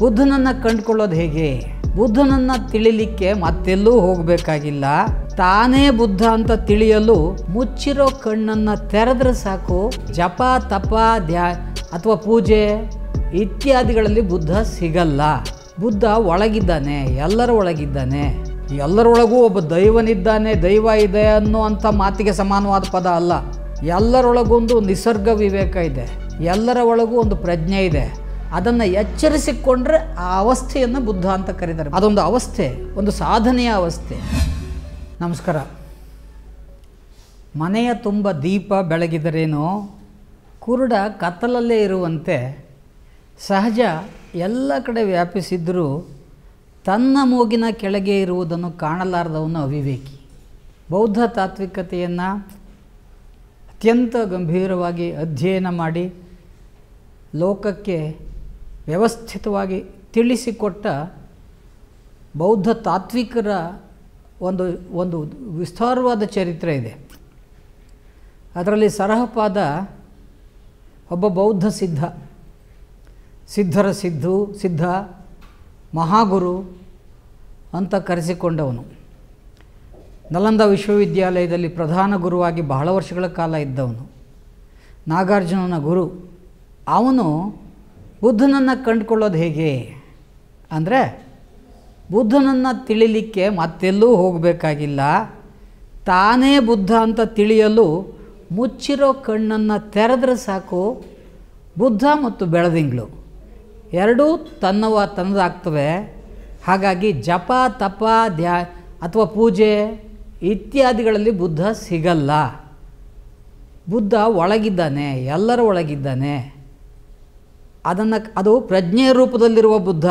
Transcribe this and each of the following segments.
ಬುದ್ಧನನ್ನು ಕಂಡುಕೊಳ್ಳೋದು ಹೇಗೆ ಬುದ್ಧನನ್ನು ತಿಳಿಲಿಕ್ಕೆ ಮತ್ತೆಲ್ಲೂ ಹೋಗಬೇಕಾಗಿಲ್ಲ ತಾನೇ ಬುದ್ಧ ಅಂತ ತಿಳಿಯಲು ಮುಚ್ಚಿರೋ ಕಣ್ಣನ್ನು ತೆರೆದ್ರೆ ಸಾಕು ಜಪ ತಪ ಧ್ಯಾ ಅಥವಾ ಪೂಜೆ ಇತ್ಯಾದಿಗಳಲ್ಲಿ ಬುದ್ಧ ಸಿಗಲ್ಲ ಬುದ್ಧ ಒಳಗಿದ್ದಾನೆ ಎಲ್ಲರ ಒಳಗಿದ್ದಾನೆ ಎಲ್ಲರೊಳಗೂ ಒಬ್ಬ ದೈವನಿದ್ದಾನೆ ದೈವ ಇದೆ ಅನ್ನುವಂಥ ಮಾತಿಗೆ ಸಮಾನವಾದ ಪದ ಅಲ್ಲ ಎಲ್ಲರೊಳಗೊಂದು ನಿಸರ್ಗ ವಿವೇಕ ಇದೆ ಎಲ್ಲರ ಒಳಗೂ ಒಂದು ಪ್ರಜ್ಞೆ ಇದೆ ಅದನ್ನು ಎಚ್ಚರಿಸಿಕೊಂಡ್ರೆ ಆ ಅವಸ್ಥೆಯನ್ನು ಬುದ್ಧ ಅಂತ ಕರೀತಾರೆ ಅದೊಂದು ಅವಸ್ಥೆ ಒಂದು ಸಾಧನೆಯ ಅವಸ್ಥೆ ನಮಸ್ಕಾರ ಮನೆಯ ತುಂಬ ದೀಪ ಬೆಳಗಿದರೇನೋ ಕುರುಡ ಕತ್ತಲಲ್ಲೇ ಇರುವಂತೆ ಸಹಜ ಎಲ್ಲ ಕಡೆ ವ್ಯಾಪಿಸಿದ್ದರೂ ತನ್ನ ಮೂಗಿನ ಕೆಳಗೆ ಇರುವುದನ್ನು ಕಾಣಲಾರದವನು ಅವಿವೇಕಿ ಬೌದ್ಧ ತಾತ್ವಿಕತೆಯನ್ನು ಅತ್ಯಂತ ಗಂಭೀರವಾಗಿ ಅಧ್ಯಯನ ಮಾಡಿ ಲೋಕಕ್ಕೆ ವ್ಯವಸ್ಥಿತವಾಗಿ ತಿಳಿಸಿಕೊಟ್ಟ ಬೌದ್ಧ ತಾತ್ವಿಕರ ಒಂದು ಒಂದು ವಿಸ್ತಾರವಾದ ಚರಿತ್ರೆ ಇದೆ ಅದರಲ್ಲಿ ಸರಹಪಾದ ಒಬ್ಬ ಬೌದ್ಧ ಸಿದ್ಧ ಸಿದ್ಧರ ಸಿದ್ಧು ಸಿದ್ಧ ಮಹಾಗುರು ಅಂತ ಕರೆಸಿಕೊಂಡವನು ನಲಂದ ವಿಶ್ವವಿದ್ಯಾಲಯದಲ್ಲಿ ಪ್ರಧಾನ ಗುರುವಾಗಿ ಬಹಳ ವರ್ಷಗಳ ಕಾಲ ಇದ್ದವನು ನಾಗಾರ್ಜುನನ ಗುರು ಅವನು ಬುದ್ಧನನ್ನು ಕಂಡುಕೊಳ್ಳೋದು ಹೇಗೆ ಅಂದರೆ ಬುದ್ಧನನ್ನು ತಿಳಿಲಿಕ್ಕೆ ಮತ್ತೆಲ್ಲೂ ಹೋಗಬೇಕಾಗಿಲ್ಲ ತಾನೇ ಬುದ್ಧ ಅಂತ ತಿಳಿಯಲು ಮುಚ್ಚಿರೋ ಕಣ್ಣನ್ನು ತೆರೆದ್ರೆ ಸಾಕು ಬುದ್ಧ ಮತ್ತು ಬೆಳದಿಂಗಳು ಎರಡೂ ತನ್ನವ ತನ್ನದಾಗ್ತವೆ ಹಾಗಾಗಿ ಜಪ ತಪ ಧ್ಯಾ ಅಥವಾ ಪೂಜೆ ಇತ್ಯಾದಿಗಳಲ್ಲಿ ಬುದ್ಧ ಸಿಗಲ್ಲ ಬುದ್ಧ ಒಳಗಿದ್ದಾನೆ ಎಲ್ಲರ ಒಳಗಿದ್ದಾನೆ ಅದನ್ನು ಅದು ಪ್ರಜ್ಞೆಯ ರೂಪದಲ್ಲಿರುವ ಬುದ್ಧ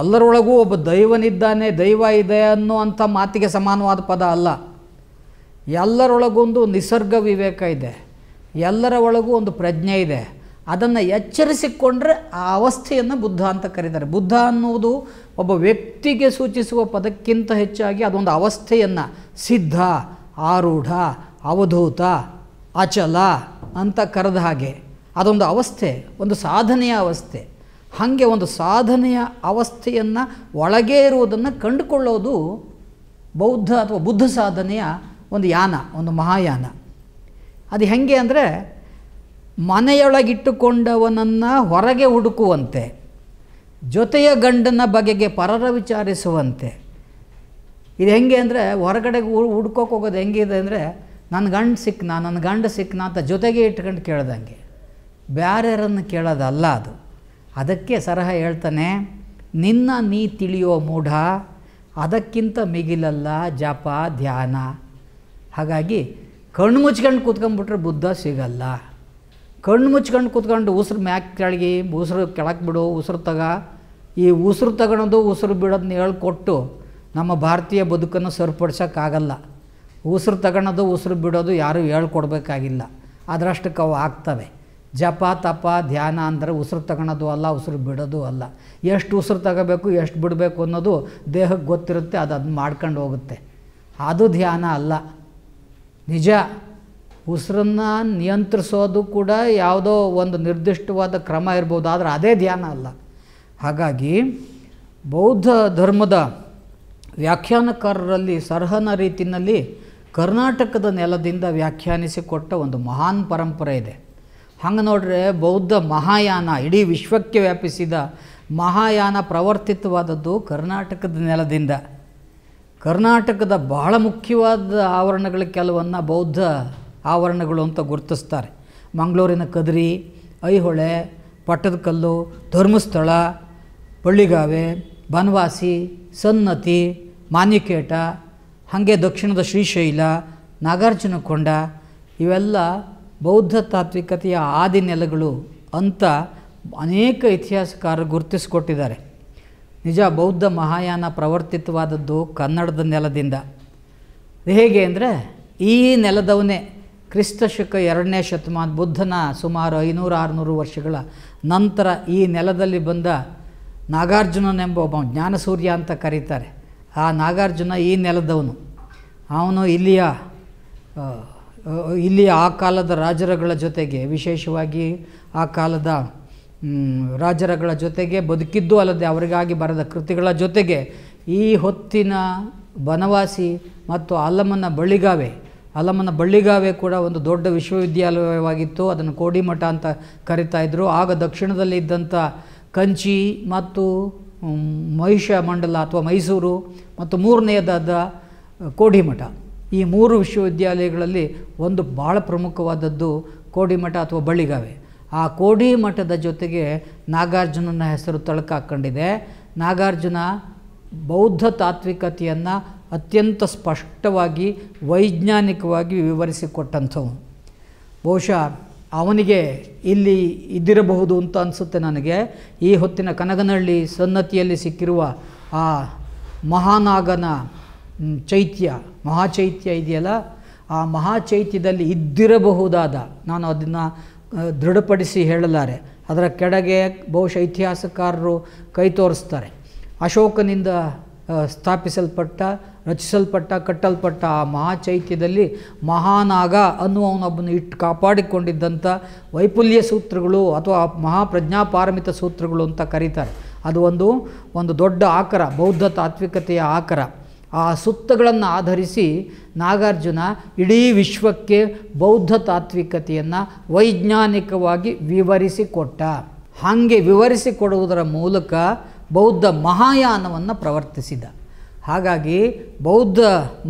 ಎಲ್ಲರೊಳಗೂ ಒಬ್ಬ ದೈವನಿದ್ದಾನೆ ದೈವ ಇದೆ ಅನ್ನುವಂಥ ಮಾತಿಗೆ ಸಮಾನವಾದ ಪದ ಅಲ್ಲ ಎಲ್ಲರೊಳಗೊಂದು ನಿಸರ್ಗ ವಿವೇಕ ಇದೆ ಎಲ್ಲರ ಒಳಗೂ ಒಂದು ಪ್ರಜ್ಞೆ ಇದೆ ಅದನ್ನು ಎಚ್ಚರಿಸಿಕೊಂಡ್ರೆ ಆ ಅವಸ್ಥೆಯನ್ನು ಬುದ್ಧ ಅಂತ ಕರೀತಾರೆ ಬುದ್ಧ ಅನ್ನುವುದು ಒಬ್ಬ ವ್ಯಕ್ತಿಗೆ ಸೂಚಿಸುವ ಪದಕ್ಕಿಂತ ಹೆಚ್ಚಾಗಿ ಅದೊಂದು ಅವಸ್ಥೆಯನ್ನು ಸಿದ್ಧ ಆರೂಢ ಅವಧೂತ ಅಚಲ ಅಂತ ಕರೆದ ಹಾಗೆ ಅದೊಂದು ಅವಸ್ಥೆ ಒಂದು ಸಾಧನೆಯ ಅವಸ್ಥೆ ಹಾಗೆ ಒಂದು ಸಾಧನೆಯ ಅವಸ್ಥೆಯನ್ನು ಒಳಗೆ ಇರುವುದನ್ನು ಕಂಡುಕೊಳ್ಳೋದು ಬೌದ್ಧ ಅಥವಾ ಬುದ್ಧ ಸಾಧನೆಯ ಒಂದು ಯಾನ ಒಂದು ಮಹಾಯಾನ ಅದು ಹೇಗೆ ಅಂದರೆ ಮನೆಯೊಳಗಿಟ್ಟುಕೊಂಡವನನ್ನು ಹೊರಗೆ ಹುಡುಕುವಂತೆ ಜೊತೆಯ ಗಂಡನ ಬಗೆಗೆ ಪರರ ವಿಚಾರಿಸುವಂತೆ ಇದು ಹೆಂಗೆ ಅಂದರೆ ಹೊರಗಡೆ ಹುಡ್ಕೋಕೆ ಹೋಗೋದು ಹೆಂಗಿದೆ ಅಂದರೆ ನನ್ನ ಗಂಡು ಸಿಕ್ಕನಾ ನನ್ನ ಗಂಡ ಸಿಕ್ಕನಾ ಅಂತ ಜೊತೆಗೆ ಇಟ್ಕೊಂಡು ಕೇಳ್ದಂಗೆ ಬ್ಯಾರ್ಯರನ್ನು ಕೇಳೋದಲ್ಲ ಅದು ಅದಕ್ಕೆ ಸರಹ ಹೇಳ್ತಾನೆ ನಿನ್ನ ನೀ ತಿಳಿಯೋ ಮೂಢ ಅದಕ್ಕಿಂತ ಮಿಗಿಲಲ್ಲ ಜಪ ಧ್ಯಾನ ಹಾಗಾಗಿ ಕಣ್ಣು ಮುಚ್ಕೊಂಡು ಕೂತ್ಕೊಂಡ್ಬಿಟ್ರೆ ಬುದ್ಧ ಸಿಗಲ್ಲ ಕಣ್ಣು ಮುಚ್ಕೊಂಡು ಕೂತ್ಕೊಂಡು ಉಸಿರು ಮ್ಯಾಕ್ ಕೆಳಗೆ ಉಸಿರು ಕೆಳಕ್ಕೆ ಬಿಡು ಉಸಿರು ತಗ ಈ ಉಸಿರು ತಗೊಳೋದು ಉಸಿರು ಬಿಡೋದನ್ನ ಹೇಳ್ಕೊಟ್ಟು ನಮ್ಮ ಭಾರತೀಯ ಬದುಕನ್ನು ಸರಿಪಡಿಸೋಕ್ಕಾಗಲ್ಲ ಉಸಿರು ತಗೊಳೋದು ಉಸಿರು ಬಿಡೋದು ಯಾರೂ ಹೇಳ್ಕೊಡ್ಬೇಕಾಗಿಲ್ಲ ಅದರಷ್ಟಕ್ಕೆ ಅವು ಆಗ್ತವೆ ಜಪ ತಪ ಧ್ಯಾನ ಅಂದರೆ ಉಸಿರು ತಗೊಳೋದು ಅಲ್ಲ ಉಸಿರು ಬಿಡೋದು ಅಲ್ಲ ಎಷ್ಟು ಉಸಿರು ತಗೋಬೇಕು ಎಷ್ಟು ಬಿಡಬೇಕು ಅನ್ನೋದು ದೇಹಕ್ಕೆ ಗೊತ್ತಿರುತ್ತೆ ಅದು ಅದನ್ನ ಮಾಡ್ಕೊಂಡು ಹೋಗುತ್ತೆ ಅದು ಧ್ಯಾನ ಅಲ್ಲ ನಿಜ ಉಸಿರನ್ನು ನಿಯಂತ್ರಿಸೋದು ಕೂಡ ಯಾವುದೋ ಒಂದು ನಿರ್ದಿಷ್ಟವಾದ ಕ್ರಮ ಇರ್ಬೋದು ಆದರೆ ಅದೇ ಧ್ಯಾನ ಅಲ್ಲ ಹಾಗಾಗಿ ಬೌದ್ಧ ಧರ್ಮದ ವ್ಯಾಖ್ಯಾನಕಾರರಲ್ಲಿ ಸರ್ಹನ ರೀತಿಯಲ್ಲಿ ಕರ್ನಾಟಕದ ನೆಲದಿಂದ ವ್ಯಾಖ್ಯಾನಿಸಿಕೊಟ್ಟ ಒಂದು ಮಹಾನ್ ಪರಂಪರೆ ಇದೆ ಹಂಗೆ ನೋಡ್ರೆ ಬೌದ್ಧ ಮಹಾಯಾನ ಇಡೀ ವಿಶ್ವಕ್ಕೆ ವ್ಯಾಪಿಸಿದ ಮಹಾಯಾನ ಪ್ರವರ್ತಿತವಾದದ್ದು ಕರ್ನಾಟಕದ ನೆಲದಿಂದ ಕರ್ನಾಟಕದ ಬಹಳ ಮುಖ್ಯವಾದ ಆವರಣಗಳ ಕೆಲವನ್ನು ಬೌದ್ಧ ಆವರಣಗಳು ಅಂತ ಗುರುತಿಸ್ತಾರೆ ಮಂಗಳೂರಿನ ಕದ್ರಿ ಐಹೊಳೆ ಪಟ್ಟದಕಲ್ಲು ಧರ್ಮಸ್ಥಳ ಬಳ್ಳಿಗಾವೆ ಬನವಾಸಿ ಸನ್ನತಿ ಮಾನ್ಯಕೇಟ ಹಾಗೆ ದಕ್ಷಿಣದ ಶ್ರೀಶೈಲ ನಾಗಾರ್ಜುನಕೊಂಡ ಇವೆಲ್ಲ ಬೌದ್ಧ ತಾತ್ವಿಕತೆಯ ಆದಿ ನೆಲೆಗಳು ಅಂತ ಅನೇಕ ಇತಿಹಾಸಕಾರರು ಗುರುತಿಸಿಕೊಟ್ಟಿದ್ದಾರೆ ನಿಜ ಬೌದ್ಧ ಮಹಾಯಾನ ಪ್ರವರ್ತಿತವಾದದ್ದು ಕನ್ನಡದ ನೆಲದಿಂದ ಹೇಗೆ ಅಂದರೆ ಈ ನೆಲದವನೇ ಕ್ರಿಸ್ತಶಕ ಎರಡನೇ ಶತಮಾನ ಬುದ್ಧನ ಸುಮಾರು ಐನೂರು ಆರುನೂರು ವರ್ಷಗಳ ನಂತರ ಈ ನೆಲದಲ್ಲಿ ಬಂದ ನಾಗಾರ್ಜುನನೆಂಬ ಒಬ್ಬ ಜ್ಞಾನಸೂರ್ಯ ಅಂತ ಕರೀತಾರೆ ಆ ನಾಗಾರ್ಜುನ ಈ ನೆಲದವನು ಅವನು ಇಲ್ಲಿಯ ಇಲ್ಲಿ ಆ ಕಾಲದ ರಾಜರಗಳ ಜೊತೆಗೆ ವಿಶೇಷವಾಗಿ ಆ ಕಾಲದ ರಾಜರಗಳ ಜೊತೆಗೆ ಬದುಕಿದ್ದು ಅಲ್ಲದೆ ಅವರಿಗಾಗಿ ಬರೆದ ಕೃತಿಗಳ ಜೊತೆಗೆ ಈ ಹೊತ್ತಿನ ಬನವಾಸಿ ಮತ್ತು ಅಲ್ಲಮನ ಬಳ್ಳಿಗಾವೆ ಅಲ್ಲಮನ ಬಳ್ಳಿಗಾವೆ ಕೂಡ ಒಂದು ದೊಡ್ಡ ವಿಶ್ವವಿದ್ಯಾಲಯವಾಗಿತ್ತು ಅದನ್ನು ಕೋಡಿಮಠ ಅಂತ ಕರಿತಾ ಇದ್ದರು ಆಗ ದಕ್ಷಿಣದಲ್ಲಿ ಇದ್ದಂಥ ಕಂಚಿ ಮತ್ತು ಮಹಿಷ ಮಂಡಲ ಅಥವಾ ಮೈಸೂರು ಮತ್ತು ಮೂರನೆಯದಾದ ಕೋಡಿಮಠ ಈ ಮೂರು ವಿಶ್ವವಿದ್ಯಾಲಯಗಳಲ್ಲಿ ಒಂದು ಭಾಳ ಪ್ರಮುಖವಾದದ್ದು ಕೋಡಿಮಠ ಅಥವಾ ಬಳ್ಳಿಗಾವೆ ಆ ಕೋಡಿ ಮಠದ ಜೊತೆಗೆ ನಾಗಾರ್ಜುನನ ಹೆಸರು ತಳಕ ಹಾಕ್ಕೊಂಡಿದೆ ನಾಗಾರ್ಜುನ ಬೌದ್ಧ ತಾತ್ವಿಕತೆಯನ್ನು ಅತ್ಯಂತ ಸ್ಪಷ್ಟವಾಗಿ ವೈಜ್ಞಾನಿಕವಾಗಿ ವಿವರಿಸಿಕೊಟ್ಟಂಥವು ಬಹುಶಃ ಅವನಿಗೆ ಇಲ್ಲಿ ಇದ್ದಿರಬಹುದು ಅಂತ ಅನಿಸುತ್ತೆ ನನಗೆ ಈ ಹೊತ್ತಿನ ಕನಗನಹಳ್ಳಿ ಸನ್ನತಿಯಲ್ಲಿ ಸಿಕ್ಕಿರುವ ಆ ಮಹಾನಾಗನ ಚೈತ್ಯ ಮಹಾಚೈತ್ಯ ಇದೆಯಲ್ಲ ಆ ಮಹಾಚೈತ್ಯದಲ್ಲಿ ಇದ್ದಿರಬಹುದಾದ ನಾನು ಅದನ್ನು ದೃಢಪಡಿಸಿ ಹೇಳಲಾರೆ ಅದರ ಕೆಳಗೆ ಬಹುಶಃ ಇತಿಹಾಸಕಾರರು ಕೈ ತೋರಿಸ್ತಾರೆ ಅಶೋಕನಿಂದ ಸ್ಥಾಪಿಸಲ್ಪಟ್ಟ ರಚಿಸಲ್ಪಟ್ಟ ಕಟ್ಟಲ್ಪಟ್ಟ ಆ ಮಹಾಚೈತ್ಯದಲ್ಲಿ ಮಹಾನಾಗ ಅನ್ನುವನೊಬ್ಬನು ಇಟ್ಟು ಕಾಪಾಡಿಕೊಂಡಿದ್ದಂಥ ವೈಪುಲ್ಯ ಸೂತ್ರಗಳು ಅಥವಾ ಮಹಾಪ್ರಜ್ಞಾಪಾರಮಿತ ಸೂತ್ರಗಳು ಅಂತ ಕರೀತಾರೆ ಅದು ಒಂದು ಒಂದು ದೊಡ್ಡ ಆಕರ ಬೌದ್ಧ ತಾತ್ವಿಕತೆಯ ಆಕರ ಆ ಸುತ್ತಗಳನ್ನು ಆಧರಿಸಿ ನಾಗಾರ್ಜುನ ಇಡೀ ವಿಶ್ವಕ್ಕೆ ಬೌದ್ಧ ತಾತ್ವಿಕತೆಯನ್ನು ವೈಜ್ಞಾನಿಕವಾಗಿ ವಿವರಿಸಿಕೊಟ್ಟ ಹಾಗೆ ವಿವರಿಸಿಕೊಡುವುದರ ಮೂಲಕ ಬೌದ್ಧ ಮಹಾಯಾನವನ್ನು ಪ್ರವರ್ತಿಸಿದ ಹಾಗಾಗಿ ಬೌದ್ಧ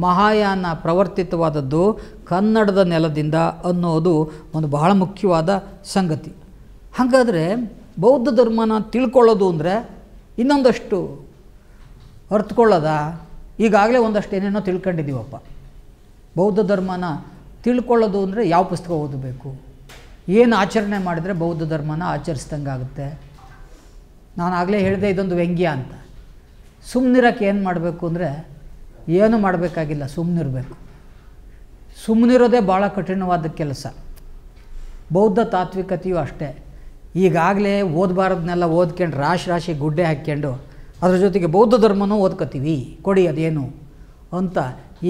ಮಹಾಯಾನ ಪ್ರವರ್ತಿತವಾದದ್ದು ಕನ್ನಡದ ನೆಲದಿಂದ ಅನ್ನೋದು ಒಂದು ಬಹಳ ಮುಖ್ಯವಾದ ಸಂಗತಿ ಹಾಗಾದರೆ ಬೌದ್ಧ ಧರ್ಮನ ತಿಳ್ಕೊಳ್ಳೋದು ಅಂದರೆ ಇನ್ನೊಂದಷ್ಟು ಅರ್ಥಕೊಳ್ಳೋದ ಈಗಾಗಲೇ ಒಂದಷ್ಟು ಏನೇನೋ ತಿಳ್ಕೊಂಡಿದ್ದೀವಪ್ಪ ಬೌದ್ಧ ಧರ್ಮನ ತಿಳ್ಕೊಳ್ಳೋದು ಅಂದರೆ ಯಾವ ಪುಸ್ತಕ ಓದಬೇಕು ಏನು ಆಚರಣೆ ಮಾಡಿದರೆ ಬೌದ್ಧ ಧರ್ಮನ ಆಚರಿಸ್ದಂಗೆ ಆಗುತ್ತೆ ನಾನು ಆಗಲೇ ಹೇಳಿದೆ ಇದೊಂದು ವ್ಯಂಗ್ಯ ಅಂತ ಸುಮ್ಮನಿರೋಕ್ಕೆ ಏನು ಮಾಡಬೇಕು ಅಂದರೆ ಏನು ಮಾಡಬೇಕಾಗಿಲ್ಲ ಸುಮ್ಮನಿರಬೇಕು ಸುಮ್ಮನಿರೋದೇ ಭಾಳ ಕಠಿಣವಾದ ಕೆಲಸ ಬೌದ್ಧ ತಾತ್ವಿಕತೆಯೂ ಅಷ್ಟೇ ಈಗಾಗಲೇ ಓದಬಾರದನ್ನೆಲ್ಲ ಓದ್ಕೊಂಡು ರಾಶಿ ರಾಶಿ ಗುಡ್ಡೆ ಹಾಕ್ಕೊಂಡು ಅದರ ಜೊತೆಗೆ ಬೌದ್ಧ ಧರ್ಮನೂ ಓದ್ಕೋತೀವಿ ಕೊಡಿ ಅದೇನು ಅಂತ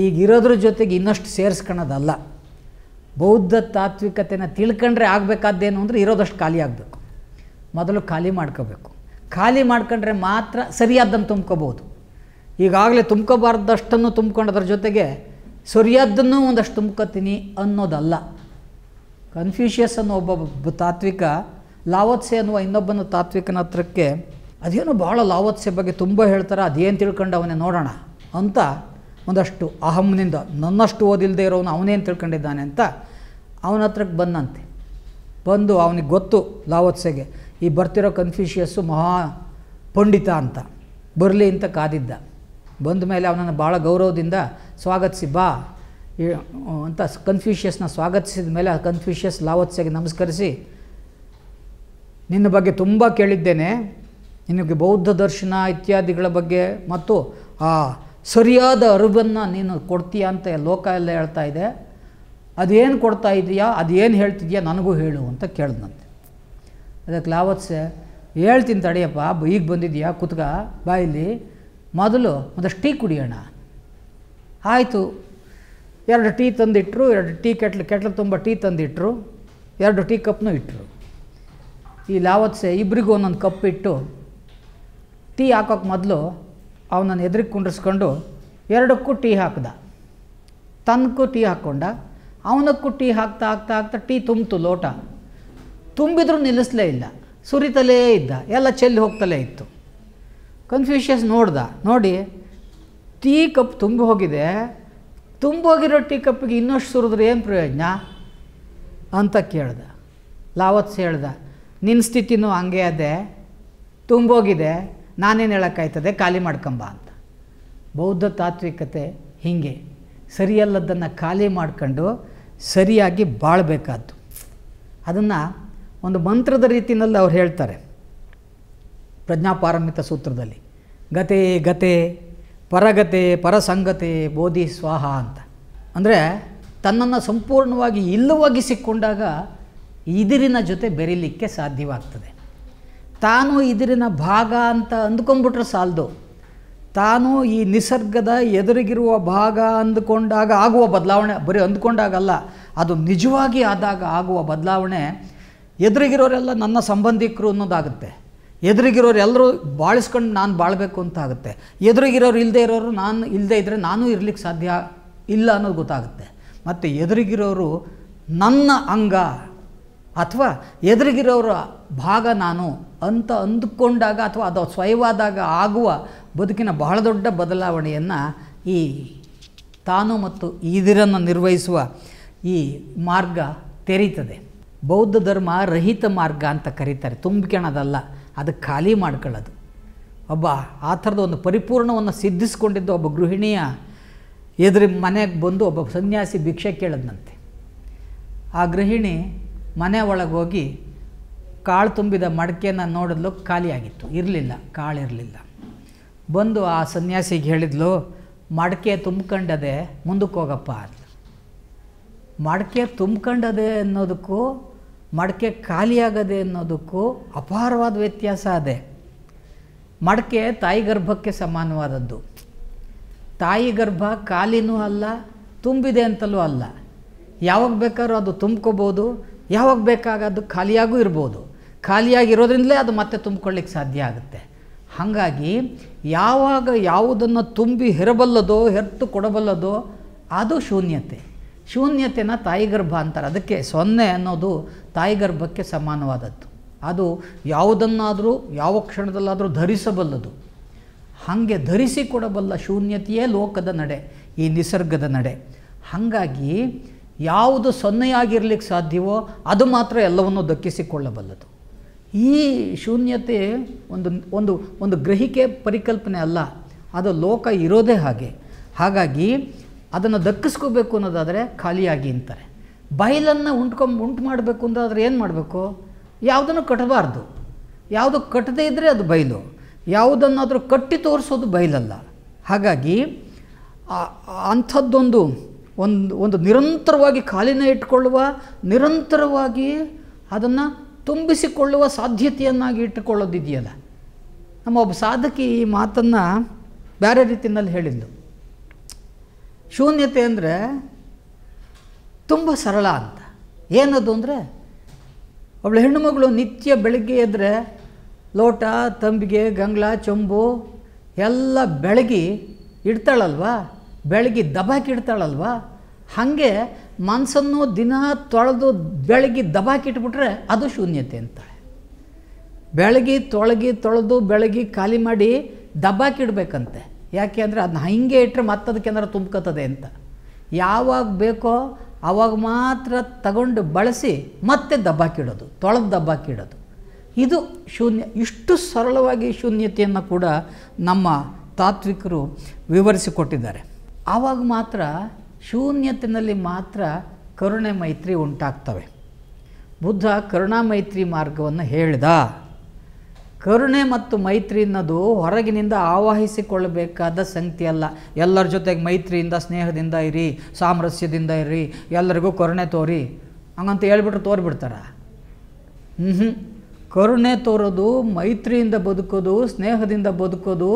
ಈಗಿರೋದ್ರ ಜೊತೆಗೆ ಇನ್ನಷ್ಟು ಸೇರಿಸ್ಕೊಳ್ಳೋದಲ್ಲ ಬೌದ್ಧ ತಾತ್ವಿಕತೆನ ತಿಳ್ಕೊಂಡ್ರೆ ಆಗಬೇಕಾದ್ದೇನು ಅಂದರೆ ಇರೋದಷ್ಟು ಖಾಲಿ ಆಗಬೇಕು ಮೊದಲು ಖಾಲಿ ಮಾಡ್ಕೋಬೇಕು ಖಾಲಿ ಮಾಡ್ಕೊಂಡ್ರೆ ಮಾತ್ರ ಸರಿಯಾದ್ದನ್ನು ತುಂಬ್ಕೋಬೋದು ಈಗಾಗಲೇ ತುಂಬ್ಕೋಬಾರ್ದಷ್ಟನ್ನು ತುಂಬ್ಕೊಂಡದ್ರ ಜೊತೆಗೆ ಸರಿಯಾದ್ದನ್ನು ಒಂದಷ್ಟು ತುಂಬ್ಕೋತೀನಿ ಅನ್ನೋದಲ್ಲ ಕನ್ಫ್ಯೂಷಿಯಸ್ ಅನ್ನೋ ಒಬ್ಬ ತಾತ್ವಿಕ ಲಾವತ್ಸೆ ಅನ್ನುವ ಇನ್ನೊಬ್ಬನ ತಾತ್ವಿಕನ ಹತ್ರಕ್ಕೆ ಅದೇನೋ ಭಾಳ ಲಾವತ್ಸ್ಯ ಬಗ್ಗೆ ತುಂಬ ಹೇಳ್ತಾರೆ ಅದೇನು ತಿಳ್ಕೊಂಡು ಅವನೇ ನೋಡೋಣ ಅಂತ ಒಂದಷ್ಟು ಅಹಮ್ನಿಂದ ನನ್ನಷ್ಟು ಓದಿಲ್ಲದೆ ಇರೋನು ಅವನೇನು ತಿಳ್ಕೊಂಡಿದ್ದಾನೆ ಅಂತ ಅವನ ಹತ್ರಕ್ಕೆ ಬಂದಂತೆ ಬಂದು ಅವನಿಗೆ ಗೊತ್ತು ಲಾವತ್ಸೆಗೆ ಈ ಬರ್ತಿರೋ ಕನ್ಫ್ಯೂಷಿಯಸ್ಸು ಮಹಾ ಪಂಡಿತ ಅಂತ ಬರಲಿ ಅಂತ ಕಾದಿದ್ದ ಬಂದ ಮೇಲೆ ಅವನನ್ನು ಭಾಳ ಗೌರವದಿಂದ ಸ್ವಾಗತಿಸಿ ಬಾ ಅಂತ ಕನ್ಫ್ಯೂಷಿಯಸ್ನ ಸ್ವಾಗತಿಸಿದ ಮೇಲೆ ಆ ಕನ್ಫ್ಯೂಷಿಯಸ್ ಲಾವತ್ಸೆಗೆ ನಮಸ್ಕರಿಸಿ ನಿನ್ನ ಬಗ್ಗೆ ತುಂಬ ಕೇಳಿದ್ದೇನೆ ನಿನಗೆ ಬೌದ್ಧ ದರ್ಶನ ಇತ್ಯಾದಿಗಳ ಬಗ್ಗೆ ಮತ್ತು ಆ ಸರಿಯಾದ ಅರಿವನ್ನು ನೀನು ಕೊಡ್ತೀಯ ಅಂತ ಲೋಕ ಎಲ್ಲ ಹೇಳ್ತಾ ಇದೆ ಅದೇನು ಕೊಡ್ತಾ ಇದೆಯಾ ಅದೇನು ಹೇಳ್ತಿದ್ಯಾ ನನಗೂ ಹೇಳು ಅಂತ ಕೇಳ್ದಂತೆ ಅದಕ್ಕೆ ಲಾವತ್ಸೆ ಹೇಳ್ತೀನಿ ತಡೆಯಪ್ಪ ಈಗ ಬಂದಿದ್ಯಾ ಕುತ್ಕ ಬಾಯಲ್ಲಿ ಮೊದಲು ಒಂದಷ್ಟು ಟೀ ಕುಡಿಯೋಣ ಆಯಿತು ಎರಡು ಟೀ ತಂದಿಟ್ಟರು ಎರಡು ಟೀ ಕೆಟ್ಲು ಕೆಟ್ಲು ತುಂಬ ಟೀ ತಂದಿಟ್ಟರು ಎರಡು ಟೀ ಕಪ್ನೂ ಇಟ್ಟರು ಈ ಲಾವತ್ಸೆ ಇಬ್ಬರಿಗೂ ಒಂದೊಂದು ಕಪ್ ಇಟ್ಟು ಟೀ ಹಾಕೋಕೆ ಮೊದಲು ಅವನನ್ನು ಎದುರಿಗೆ ಕುಂಡ್ರಿಸ್ಕೊಂಡು ಎರಡಕ್ಕೂ ಟೀ ಹಾಕ್ದ ತನ್ಕೂ ಟೀ ಹಾಕ್ಕೊಂಡ ಅವನಕ್ಕೂ ಟೀ ಹಾಕ್ತಾ ಹಾಕ್ತಾ ಹಾಕ್ತಾ ಟೀ ತುಂಬಿತು ಲೋಟ ತುಂಬಿದ್ರೂ ನಿಲ್ಲಿಸಲೇ ಇಲ್ಲ ಸುರಿತಲೇ ಇದ್ದ ಎಲ್ಲ ಚೆಲ್ಲಿ ಹೋಗ್ತಲೇ ಇತ್ತು ಕನ್ಫ್ಯೂಷಿಯಸ್ ನೋಡ್ದ ನೋಡಿ ಟೀ ಕಪ್ ತುಂಬಿ ಹೋಗಿದೆ ತುಂಬ ಹೋಗಿರೋ ಟೀ ಕಪ್ಪಿಗೆ ಇನ್ನಷ್ಟು ಸುರಿದ್ರೆ ಏನು ಪ್ರಯೋಜನ ಅಂತ ಕೇಳ್ದ ಲಾವತ್ಸ್ ಹೇಳ್ದ ನಿನ್ನ ಸ್ಥಿತಿನೂ ಹಂಗೆ ಅದೇ ತುಂಬೋಗಿದೆ ನಾನೇನು ಹೇಳೋಕ್ಕಾಯ್ತದೆ ಖಾಲಿ ಮಾಡ್ಕೊಂಬ ಅಂತ ಬೌದ್ಧ ತಾತ್ವಿಕತೆ ಹೀಗೆ ಸರಿಯಲ್ಲದನ್ನು ಖಾಲಿ ಮಾಡ್ಕೊಂಡು ಸರಿಯಾಗಿ ಬಾಳಬೇಕಾದ್ದು ಅದನ್ನು ಒಂದು ಮಂತ್ರದ ರೀತಿಯಲ್ಲಿ ಅವ್ರು ಹೇಳ್ತಾರೆ ಪ್ರಜ್ಞಾಪಾರಮಿತ ಸೂತ್ರದಲ್ಲಿ ಗತೆ ಗತೆ ಪರಗತೆ ಪರಸಂಗತೆ ಬೋಧಿ ಸ್ವಾಹ ಅಂತ ಅಂದರೆ ತನ್ನನ್ನು ಸಂಪೂರ್ಣವಾಗಿ ಇಲ್ಲವಾಗಿಸಿಕೊಂಡಾಗ ಇದಿರಿನ ಜೊತೆ ಬೆರೀಲಿಕ್ಕೆ ಸಾಧ್ಯವಾಗ್ತದೆ ತಾನು ಇದರಿನ ಭಾಗ ಅಂತ ಅಂದ್ಕೊಂಡ್ಬಿಟ್ರೆ ಸಾಲದು ತಾನು ಈ ನಿಸರ್ಗದ ಎದುರಿಗಿರುವ ಭಾಗ ಅಂದುಕೊಂಡಾಗ ಆಗುವ ಬದಲಾವಣೆ ಬರೀ ಅಂದ್ಕೊಂಡಾಗಲ್ಲ ಅದು ನಿಜವಾಗಿ ಆದಾಗ ಆಗುವ ಬದಲಾವಣೆ ಎದುರಿಗಿರೋರೆಲ್ಲ ನನ್ನ ಸಂಬಂಧಿಕರು ಅನ್ನೋದಾಗುತ್ತೆ ಎದುರಿಗಿರೋರೆಲ್ಲರೂ ಬಾಳಿಸ್ಕೊಂಡು ನಾನು ಬಾಳಬೇಕು ಅಂತ ಆಗುತ್ತೆ ಎದುರಿಗಿರೋರು ಇಲ್ಲದೆ ಇರೋರು ನಾನು ಇಲ್ಲದೆ ಇದ್ದರೆ ನಾನು ಇರಲಿಕ್ಕೆ ಸಾಧ್ಯ ಇಲ್ಲ ಅನ್ನೋದು ಗೊತ್ತಾಗುತ್ತೆ ಮತ್ತು ಎದುರಿಗಿರೋರು ನನ್ನ ಅಂಗ ಅಥವಾ ಎದುರಿಗಿರೋರ ಭಾಗ ನಾನು ಅಂತ ಅಂದುಕೊಂಡಾಗ ಅಥವಾ ಅದು ಸ್ವಯವಾದಾಗ ಆಗುವ ಬದುಕಿನ ಬಹಳ ದೊಡ್ಡ ಬದಲಾವಣೆಯನ್ನು ಈ ತಾನು ಮತ್ತು ಈದಿರನ್ನು ನಿರ್ವಹಿಸುವ ಈ ಮಾರ್ಗ ತೆರೀತದೆ ಬೌದ್ಧ ಧರ್ಮ ರಹಿತ ಮಾರ್ಗ ಅಂತ ಕರೀತಾರೆ ತುಂಬಿಕೊಳ್ಳೋದಲ್ಲ ಅದು ಖಾಲಿ ಮಾಡ್ಕೊಳ್ಳೋದು ಒಬ್ಬ ಆ ಥರದ ಒಂದು ಪರಿಪೂರ್ಣವನ್ನು ಸಿದ್ಧಿಸ್ಕೊಂಡಿದ್ದ ಒಬ್ಬ ಗೃಹಿಣಿಯ ಎದುರು ಮನೆಗೆ ಬಂದು ಒಬ್ಬ ಸನ್ಯಾಸಿ ಭಿಕ್ಷೆ ಕೇಳದ್ನಂತೆ ಆ ಗೃಹಿಣಿ ಮನೆ ಹೋಗಿ ಕಾಳು ತುಂಬಿದ ಮಡಕೆಯನ್ನು ನೋಡಿದ್ಲು ಖಾಲಿಯಾಗಿತ್ತು ಇರಲಿಲ್ಲ ಕಾಳಿರಲಿಲ್ಲ ಬಂದು ಆ ಸನ್ಯಾಸಿಗೆ ಹೇಳಿದ್ಲು ಮಡಕೆ ತುಂಬ್ಕೊಂಡದೆ ಮುಂದಕ್ಕೆ ಹೋಗಪ್ಪ ಅಂತ ಮಡಕೆ ತುಂಬ್ಕೊಂಡದೆ ಅನ್ನೋದಕ್ಕೂ ಮಡಕೆ ಖಾಲಿಯಾಗದೆ ಅನ್ನೋದಕ್ಕೂ ಅಪಾರವಾದ ವ್ಯತ್ಯಾಸ ಅದೇ ಮಡಕೆ ತಾಯಿ ಗರ್ಭಕ್ಕೆ ಸಮಾನವಾದದ್ದು ತಾಯಿ ಗರ್ಭ ಖಾಲಿನೂ ಅಲ್ಲ ತುಂಬಿದೆ ಅಂತಲೂ ಅಲ್ಲ ಯಾವಾಗ ಬೇಕಾದ್ರೂ ಅದು ತುಂಬ್ಕೋಬೋದು ಯಾವಾಗ ಬೇಕಾಗದು ಖಾಲಿಯಾಗೂ ಇರ್ಬೋದು ಖಾಲಿಯಾಗಿರೋದ್ರಿಂದಲೇ ಅದು ಮತ್ತೆ ತುಂಬಿಕೊಳ್ಳಿಕ್ಕೆ ಸಾಧ್ಯ ಆಗುತ್ತೆ ಹಾಗಾಗಿ ಯಾವಾಗ ಯಾವುದನ್ನು ತುಂಬಿ ಹೆರಬಲ್ಲದೋ ಹೆರ್ತು ಕೊಡಬಲ್ಲದೋ ಅದು ಶೂನ್ಯತೆ ಶೂನ್ಯತೆನ ತಾಯಿಗರ್ಭ ಅಂತಾರೆ ಅದಕ್ಕೆ ಸೊನ್ನೆ ಅನ್ನೋದು ತಾಯಿಗರ್ಭಕ್ಕೆ ಸಮಾನವಾದದ್ದು ಅದು ಯಾವುದನ್ನಾದರೂ ಯಾವ ಕ್ಷಣದಲ್ಲಾದರೂ ಧರಿಸಬಲ್ಲದು ಹಾಗೆ ಧರಿಸಿಕೊಡಬಲ್ಲ ಶೂನ್ಯತೆಯೇ ಲೋಕದ ನಡೆ ಈ ನಿಸರ್ಗದ ನಡೆ ಹಾಗಾಗಿ ಯಾವುದು ಸೊನ್ನೆಯಾಗಿರ್ಲಿಕ್ಕೆ ಸಾಧ್ಯವೋ ಅದು ಮಾತ್ರ ಎಲ್ಲವನ್ನು ದಕ್ಕಿಸಿಕೊಳ್ಳಬಲ್ಲದು ಈ ಶೂನ್ಯತೆ ಒಂದು ಒಂದು ಒಂದು ಗ್ರಹಿಕೆ ಪರಿಕಲ್ಪನೆ ಅಲ್ಲ ಅದು ಲೋಕ ಇರೋದೇ ಹಾಗೆ ಹಾಗಾಗಿ ಅದನ್ನು ದಕ್ಕಿಸ್ಕೋಬೇಕು ಅನ್ನೋದಾದರೆ ಖಾಲಿಯಾಗಿ ಅಂತಾರೆ ಬಯಲನ್ನು ಉಂಟ್ಕೊಂಬ ಉಂಟು ಮಾಡಬೇಕು ಅಂತಾದರೆ ಏನು ಮಾಡಬೇಕು ಯಾವುದನ್ನು ಕಟ್ಟಬಾರ್ದು ಯಾವುದು ಕಟ್ಟದೇ ಇದ್ದರೆ ಅದು ಬಯಲು ಯಾವುದನ್ನಾದರೂ ಕಟ್ಟಿ ತೋರಿಸೋದು ಬಯಲಲ್ಲ ಹಾಗಾಗಿ ಅಂಥದ್ದೊಂದು ಒಂದು ಒಂದು ನಿರಂತರವಾಗಿ ಕಾಲಿನ ಇಟ್ಟುಕೊಳ್ಳುವ ನಿರಂತರವಾಗಿ ಅದನ್ನು ತುಂಬಿಸಿಕೊಳ್ಳುವ ಸಾಧ್ಯತೆಯನ್ನಾಗಿ ಇಟ್ಟುಕೊಳ್ಳೋದಿದೆಯಲ್ಲ ನಮ್ಮ ಒಬ್ಬ ಸಾಧಕಿ ಈ ಮಾತನ್ನು ಬೇರೆ ರೀತಿಯಲ್ಲಿ ಹೇಳಿದ್ದು ಶೂನ್ಯತೆ ಅಂದರೆ ತುಂಬ ಸರಳ ಅಂತ ಏನದು ಅಂದರೆ ಅವಳು ಹೆಣ್ಣುಮಗಳು ನಿತ್ಯ ಬೆಳಗ್ಗೆ ಎದ್ರೆ ಲೋಟ ತಂಬಿಗೆ ಗಂಗ್ಲ ಚೊಂಬು ಎಲ್ಲ ಬೆಳಗಿ ಇಡ್ತಾಳಲ್ವಾ ಬೆಳಗ್ಗೆ ದಬಾಕಿಡ್ತಾಳಲ್ವಾ ಹಾಗೆ ಮನಸ್ಸನ್ನು ದಿನ ತೊಳೆದು ಬೆಳಗ್ಗೆ ದಬಾಕಿಟ್ಬಿಟ್ರೆ ಅದು ಶೂನ್ಯತೆ ಅಂತಾಳೆ ಬೆಳಗ್ಗೆ ತೊಳಗಿ ತೊಳೆದು ಬೆಳಗ್ಗೆ ಖಾಲಿ ಮಾಡಿ ದಬ್ಬಾಕಿಡ್ಬೇಕಂತೆ ಯಾಕೆ ಅಂದರೆ ಅದನ್ನ ಹೀಗೆ ಇಟ್ಟರೆ ಮತ್ತದಕ್ಕೆ ಏನಾರು ತುಂಬ್ಕೋತದೆ ಅಂತ ಯಾವಾಗ ಬೇಕೋ ಆವಾಗ ಮಾತ್ರ ತಗೊಂಡು ಬಳಸಿ ಮತ್ತೆ ದಬ್ಬಾಕಿಡೋದು ತೊಳೆದು ದಬ್ಬಾಕಿಡೋದು ಇದು ಶೂನ್ಯ ಇಷ್ಟು ಸರಳವಾಗಿ ಶೂನ್ಯತೆಯನ್ನು ಕೂಡ ನಮ್ಮ ತಾತ್ವಿಕರು ವಿವರಿಸಿಕೊಟ್ಟಿದ್ದಾರೆ ಆವಾಗ ಮಾತ್ರ ಶೂನ್ಯತಿನಲ್ಲಿ ಮಾತ್ರ ಕರುಣೆ ಮೈತ್ರಿ ಉಂಟಾಗ್ತವೆ ಬುದ್ಧ ಕರುಣಾ ಮೈತ್ರಿ ಮಾರ್ಗವನ್ನು ಹೇಳಿದ ಕರುಣೆ ಮತ್ತು ಮೈತ್ರಿ ಅನ್ನೋದು ಹೊರಗಿನಿಂದ ಆವಾಹಿಸಿಕೊಳ್ಳಬೇಕಾದ ಸಂಗತಿ ಅಲ್ಲ ಎಲ್ಲರ ಜೊತೆಗೆ ಮೈತ್ರಿಯಿಂದ ಸ್ನೇಹದಿಂದ ಇರಿ ಸಾಮರಸ್ಯದಿಂದ ಇರಿ ಎಲ್ಲರಿಗೂ ಕರುಣೆ ತೋರಿ ಹಂಗಂತ ಹೇಳ್ಬಿಟ್ರೆ ಹ್ಞೂ ಹ್ಞೂ ಕರುಣೆ ತೋರೋದು ಮೈತ್ರಿಯಿಂದ ಬದುಕೋದು ಸ್ನೇಹದಿಂದ ಬದುಕೋದು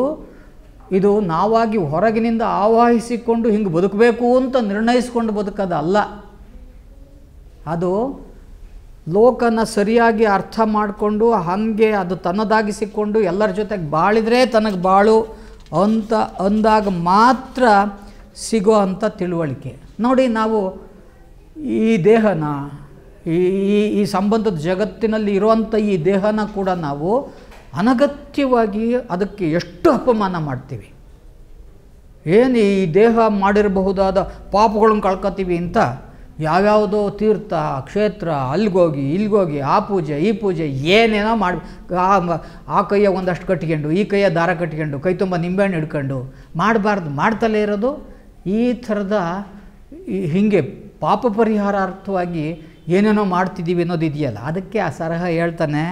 ಇದು ನಾವಾಗಿ ಹೊರಗಿನಿಂದ ಆವಾಹಿಸಿಕೊಂಡು ಹಿಂಗೆ ಬದುಕಬೇಕು ಅಂತ ನಿರ್ಣಯಿಸ್ಕೊಂಡು ಅಲ್ಲ ಅದು ಲೋಕನ ಸರಿಯಾಗಿ ಅರ್ಥ ಮಾಡಿಕೊಂಡು ಹಾಗೆ ಅದು ತನ್ನದಾಗಿಸಿಕೊಂಡು ಎಲ್ಲರ ಜೊತೆಗೆ ಬಾಳಿದರೆ ತನಗೆ ಬಾಳು ಅಂತ ಅಂದಾಗ ಮಾತ್ರ ಸಿಗೋ ಅಂಥ ತಿಳುವಳಿಕೆ ನೋಡಿ ನಾವು ಈ ದೇಹನ ಈ ಈ ಸಂಬಂಧದ ಜಗತ್ತಿನಲ್ಲಿ ಇರುವಂಥ ಈ ದೇಹನ ಕೂಡ ನಾವು ಅನಗತ್ಯವಾಗಿ ಅದಕ್ಕೆ ಎಷ್ಟು ಅಪಮಾನ ಮಾಡ್ತೀವಿ ಏನು ಈ ದೇಹ ಮಾಡಿರಬಹುದಾದ ಪಾಪಗಳನ್ನು ಕಳ್ಕೊತೀವಿ ಅಂತ ಯಾವ್ಯಾವುದೋ ತೀರ್ಥ ಕ್ಷೇತ್ರ ಅಲ್ಲಿಗೋಗಿ ಇಲ್ಲಿಗೋಗಿ ಆ ಪೂಜೆ ಈ ಪೂಜೆ ಏನೇನೋ ಮಾಡಿ ಆ ಕೈಯ ಒಂದಷ್ಟು ಕಟ್ಕೊಂಡು ಈ ಕೈಯ ದಾರ ಕಟ್ಕೊಂಡು ಕೈ ತುಂಬ ನಿಂಬೆಹಣ್ಣು ಹಿಡ್ಕೊಂಡು ಮಾಡಬಾರ್ದು ಮಾಡ್ತಲೇ ಇರೋದು ಈ ಥರದ ಹೀಗೆ ಪಾಪ ಪರಿಹಾರಾರ್ಥವಾಗಿ ಏನೇನೋ ಮಾಡ್ತಿದ್ದೀವಿ ಅನ್ನೋದು ಇದೆಯಲ್ಲ ಅದಕ್ಕೆ ಆ ಸರಹ ಹೇಳ್ತಾನೆ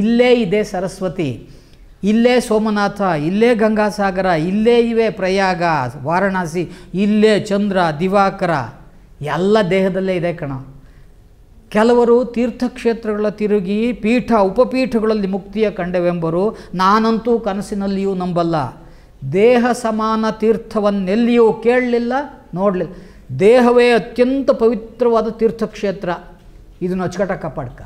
ಇಲ್ಲೇ ಇದೆ ಸರಸ್ವತಿ ಇಲ್ಲೇ ಸೋಮನಾಥ ಇಲ್ಲೇ ಗಂಗಾಸಾಗರ ಇಲ್ಲೇ ಇವೆ ಪ್ರಯಾಗ ವಾರಣಾಸಿ ಇಲ್ಲೇ ಚಂದ್ರ ದಿವಾಕರ ಎಲ್ಲ ದೇಹದಲ್ಲೇ ಇದೆ ಕಣ ಕೆಲವರು ತೀರ್ಥಕ್ಷೇತ್ರಗಳ ತಿರುಗಿ ಪೀಠ ಉಪಪೀಠಗಳಲ್ಲಿ ಮುಕ್ತಿಯ ಕಂಡವೆಂಬರು ನಾನಂತೂ ಕನಸಿನಲ್ಲಿಯೂ ನಂಬಲ್ಲ ದೇಹ ಸಮಾನ ತೀರ್ಥವನ್ನೆಲ್ಲಿಯೂ ಕೇಳಲಿಲ್ಲ ನೋಡಲಿಲ್ಲ ದೇಹವೇ ಅತ್ಯಂತ ಪವಿತ್ರವಾದ ತೀರ್ಥಕ್ಷೇತ್ರ ಇದನ್ನು ಅಚ್ಚುಕಟ್ಟ ಕಾಪಾಡ್ಕ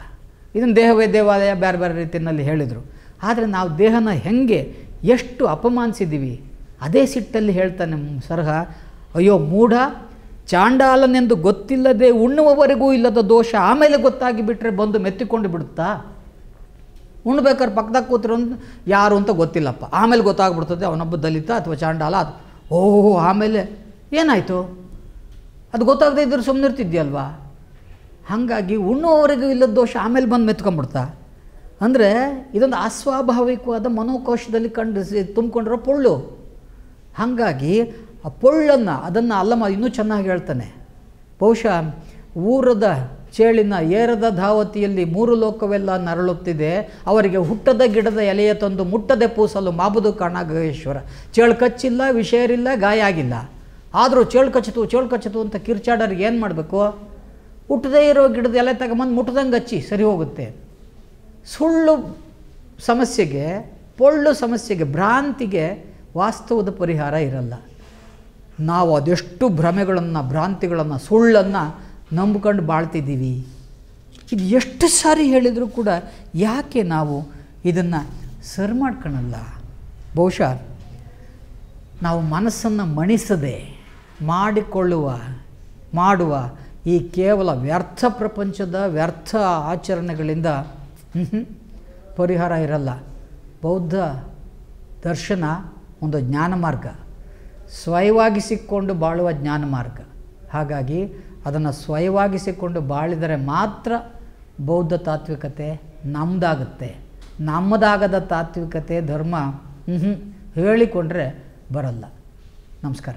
ಇದನ್ನು ದೇಹವೇ ದೇವಾಲಯ ಬೇರೆ ಬೇರೆ ರೀತಿಯಲ್ಲಿ ಹೇಳಿದರು ಆದರೆ ನಾವು ದೇಹನ ಹೆಂಗೆ ಎಷ್ಟು ಅಪಮಾನಿಸಿದ್ದೀವಿ ಅದೇ ಸಿಟ್ಟಲ್ಲಿ ಹೇಳ್ತಾನೆ ಸರ್ಹ ಅಯ್ಯೋ ಮೂಢ ಚಾಂಡಾಲನೆಂದು ಗೊತ್ತಿಲ್ಲದೆ ಉಣ್ಣುವವರೆಗೂ ಇಲ್ಲದ ದೋಷ ಆಮೇಲೆ ಗೊತ್ತಾಗಿ ಬಿಟ್ಟರೆ ಬಂದು ಮೆತ್ತಿಕೊಂಡು ಬಿಡುತ್ತಾ ಉಣ್ಬೇಕಾದ್ರೆ ಪಕ್ಕದಾಗ ಕೂತಿರೋ ಯಾರು ಅಂತ ಗೊತ್ತಿಲ್ಲಪ್ಪ ಆಮೇಲೆ ಗೊತ್ತಾಗ್ಬಿಡ್ತದೆ ಅವನೊಬ್ಬ ದಲಿತ ಅಥವಾ ಚಾಂಡಾಲ ಅದು ಓಹೋ ಆಮೇಲೆ ಏನಾಯಿತು ಅದು ಗೊತ್ತಾಗದೇ ಇದ್ರೆ ಸುಮ್ಮನಿರ್ತಿದ್ಯಲ್ವಾ ಹಾಗಾಗಿ ಉಣ್ಣೋವರೆಗೂ ಇಲ್ಲದ ದೋಷ ಆಮೇಲೆ ಬಂದು ಮೆತ್ಕೊಂಡ್ಬಿಡ್ತಾ ಅಂದರೆ ಇದೊಂದು ಅಸ್ವಾಭಾವಿಕವಾದ ಮನೋಕೋಶದಲ್ಲಿ ಕಂಡು ತುಂಬಿಕೊಂಡಿರೋ ಪೊಳ್ಳು ಹಾಗಾಗಿ ಆ ಪೊಳ್ಳನ್ನು ಅದನ್ನು ಅಲ್ಲಮ್ಮ ಇನ್ನೂ ಚೆನ್ನಾಗಿ ಹೇಳ್ತಾನೆ ಬಹುಶಃ ಊರದ ಚೇಳಿನ ಏರದ ಧಾವತಿಯಲ್ಲಿ ಮೂರು ಲೋಕವೆಲ್ಲ ನರಳುತ್ತಿದೆ ಅವರಿಗೆ ಹುಟ್ಟದ ಗಿಡದ ಎಲೆಯ ತಂದು ಮುಟ್ಟದೆ ಪೂಸಲು ಮಾಬುದು ಕಾಣಾಗೇಶ್ವರ ಚೇಳು ಕಚ್ಚಿಲ್ಲ ವಿಷಯರಿಲ್ಲ ಗಾಯ ಆಗಿಲ್ಲ ಆದರೂ ಚೇಳು ಕಚ್ಚಿತು ಚೇಳು ಕಚ್ಚಿತು ಅಂತ ಕಿರ್ಚಾಡೋರಿಗೆ ಏನು ಮಾಡಬೇಕು ಹುಟ್ಟದೇ ಇರೋ ಗಿಡದ ಎಲೆ ತಗೊಂಬಂದು ಮುಟ್ಟದಂಗೆ ಹಚ್ಚಿ ಸರಿ ಹೋಗುತ್ತೆ ಸುಳ್ಳು ಸಮಸ್ಯೆಗೆ ಪೊಳ್ಳು ಸಮಸ್ಯೆಗೆ ಭ್ರಾಂತಿಗೆ ವಾಸ್ತವದ ಪರಿಹಾರ ಇರಲ್ಲ ನಾವು ಅದೆಷ್ಟು ಭ್ರಮೆಗಳನ್ನು ಭ್ರಾಂತಿಗಳನ್ನು ಸುಳ್ಳನ್ನು ನಂಬ್ಕೊಂಡು ಬಾಳ್ತಿದ್ದೀವಿ ಇದು ಎಷ್ಟು ಸಾರಿ ಹೇಳಿದರೂ ಕೂಡ ಯಾಕೆ ನಾವು ಇದನ್ನು ಸರ್ ಮಾಡ್ಕೊಳಲ್ಲ ಬಹುಶಃ ನಾವು ಮನಸ್ಸನ್ನು ಮಣಿಸದೆ ಮಾಡಿಕೊಳ್ಳುವ ಮಾಡುವ ಈ ಕೇವಲ ವ್ಯರ್ಥ ಪ್ರಪಂಚದ ವ್ಯರ್ಥ ಆಚರಣೆಗಳಿಂದ ಪರಿಹಾರ ಇರಲ್ಲ ಬೌದ್ಧ ದರ್ಶನ ಒಂದು ಜ್ಞಾನ ಮಾರ್ಗ ಸ್ವಯವಾಗಿಸಿಕೊಂಡು ಬಾಳುವ ಜ್ಞಾನ ಮಾರ್ಗ ಹಾಗಾಗಿ ಅದನ್ನು ಸ್ವಯವಾಗಿಸಿಕೊಂಡು ಬಾಳಿದರೆ ಮಾತ್ರ ಬೌದ್ಧ ತಾತ್ವಿಕತೆ ನಮ್ಮದಾಗುತ್ತೆ ನಮ್ಮದಾಗದ ತಾತ್ವಿಕತೆ ಧರ್ಮ ಹೇಳಿಕೊಂಡ್ರೆ ಬರಲ್ಲ ನಮಸ್ಕಾರ